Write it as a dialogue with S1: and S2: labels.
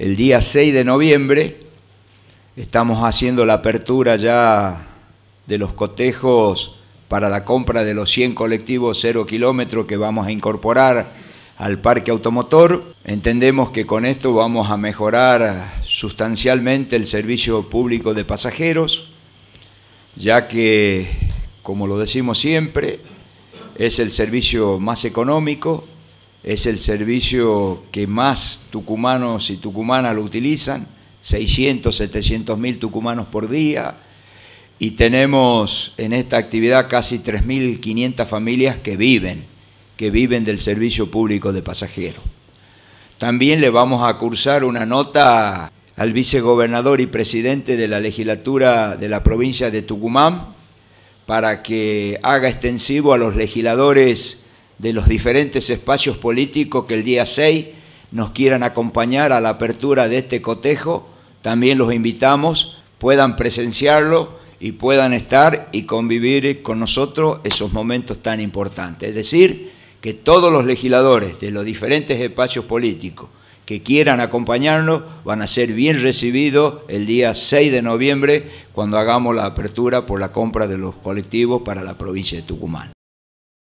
S1: el día 6 de noviembre. Estamos haciendo la apertura ya de los cotejos para la compra de los 100 colectivos cero kilómetros que vamos a incorporar al parque automotor. Entendemos que con esto vamos a mejorar sustancialmente el servicio público de pasajeros, ya que, como lo decimos siempre, es el servicio más económico, es el servicio que más tucumanos y tucumanas lo utilizan, 600, 700 mil tucumanos por día, y tenemos en esta actividad casi 3.500 familias que viven, que viven del servicio público de pasajeros. También le vamos a cursar una nota al vicegobernador y presidente de la legislatura de la provincia de Tucumán para que haga extensivo a los legisladores de los diferentes espacios políticos que el día 6 nos quieran acompañar a la apertura de este cotejo, también los invitamos, puedan presenciarlo y puedan estar y convivir con nosotros esos momentos tan importantes. Es decir, que todos los legisladores de los diferentes espacios políticos que quieran acompañarnos van a ser bien recibidos el día 6 de noviembre cuando hagamos la apertura por la compra de los colectivos para la provincia de Tucumán.